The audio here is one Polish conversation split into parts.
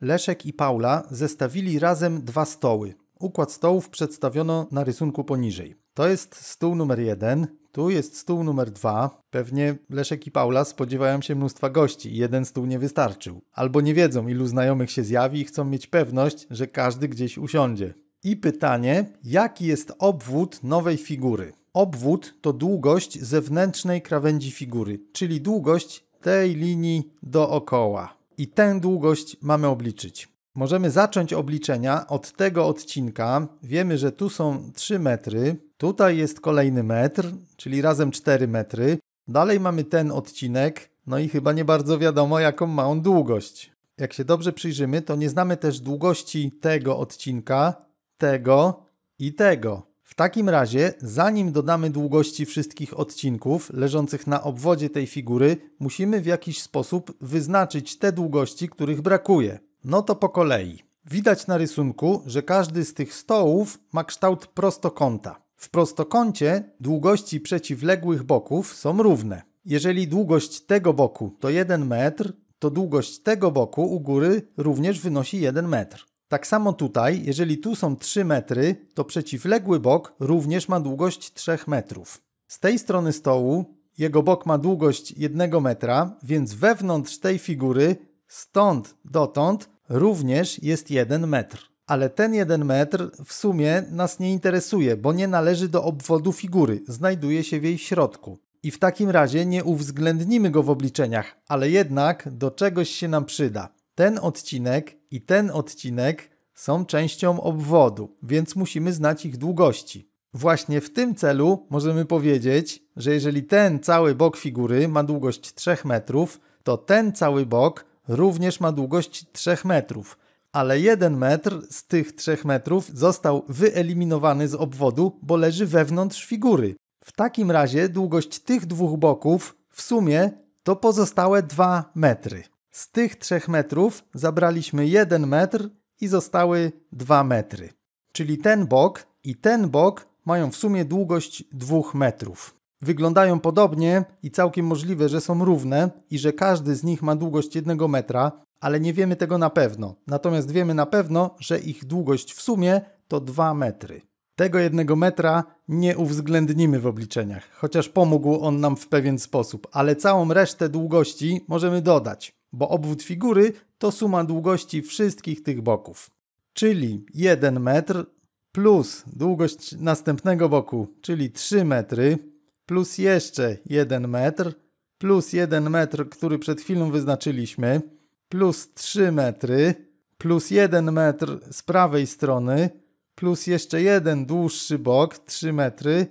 Leszek i Paula zestawili razem dwa stoły. Układ stołów przedstawiono na rysunku poniżej. To jest stół numer jeden, tu jest stół numer dwa. Pewnie Leszek i Paula spodziewają się mnóstwa gości i jeden stół nie wystarczył. Albo nie wiedzą, ilu znajomych się zjawi i chcą mieć pewność, że każdy gdzieś usiądzie. I pytanie, jaki jest obwód nowej figury? Obwód to długość zewnętrznej krawędzi figury, czyli długość tej linii dookoła i tę długość mamy obliczyć. Możemy zacząć obliczenia od tego odcinka. Wiemy, że tu są 3 metry, tutaj jest kolejny metr, czyli razem 4 metry. Dalej mamy ten odcinek, no i chyba nie bardzo wiadomo, jaką ma on długość. Jak się dobrze przyjrzymy, to nie znamy też długości tego odcinka, tego i tego. W takim razie, zanim dodamy długości wszystkich odcinków leżących na obwodzie tej figury, musimy w jakiś sposób wyznaczyć te długości, których brakuje. No to po kolei. Widać na rysunku, że każdy z tych stołów ma kształt prostokąta. W prostokącie długości przeciwległych boków są równe. Jeżeli długość tego boku to 1 metr, to długość tego boku u góry również wynosi 1 metr. Tak samo tutaj, jeżeli tu są 3 metry, to przeciwległy bok również ma długość 3 metrów. Z tej strony stołu jego bok ma długość 1 metra, więc wewnątrz tej figury, stąd dotąd, również jest 1 metr. Ale ten 1 metr w sumie nas nie interesuje, bo nie należy do obwodu figury, znajduje się w jej środku. I w takim razie nie uwzględnimy go w obliczeniach, ale jednak do czegoś się nam przyda ten odcinek i ten odcinek są częścią obwodu, więc musimy znać ich długości. Właśnie w tym celu możemy powiedzieć, że jeżeli ten cały bok figury ma długość 3 metrów, to ten cały bok również ma długość 3 metrów, ale jeden metr z tych 3 metrów został wyeliminowany z obwodu, bo leży wewnątrz figury. W takim razie długość tych dwóch boków w sumie to pozostałe 2 metry. Z tych 3 metrów zabraliśmy 1 metr i zostały 2 metry. Czyli ten bok i ten bok mają w sumie długość 2 metrów. Wyglądają podobnie i całkiem możliwe, że są równe i że każdy z nich ma długość 1 metra, ale nie wiemy tego na pewno. Natomiast wiemy na pewno, że ich długość w sumie to 2 metry. Tego jednego metra nie uwzględnimy w obliczeniach, chociaż pomógł on nam w pewien sposób, ale całą resztę długości możemy dodać bo obwód figury to suma długości wszystkich tych boków. Czyli 1 metr plus długość następnego boku, czyli 3 metry, plus jeszcze 1 metr, plus 1 metr, który przed chwilą wyznaczyliśmy, plus 3 metry, plus 1 metr z prawej strony, plus jeszcze jeden dłuższy bok, 3 metry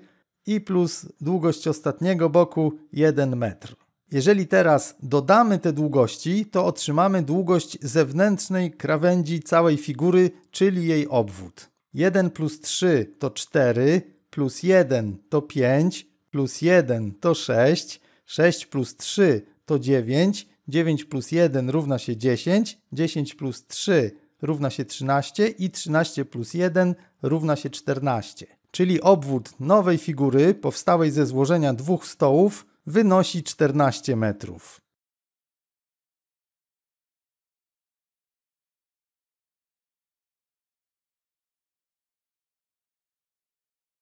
i plus długość ostatniego boku 1 metr. Jeżeli teraz dodamy te długości, to otrzymamy długość zewnętrznej krawędzi całej figury, czyli jej obwód. 1 plus 3 to 4, plus 1 to 5, plus 1 to 6, 6 plus 3 to 9, 9 plus 1 równa się 10, 10 plus 3 równa się 13 i 13 plus 1 równa się 14. Czyli obwód nowej figury powstałej ze złożenia dwóch stołów wynosi 14 metrów.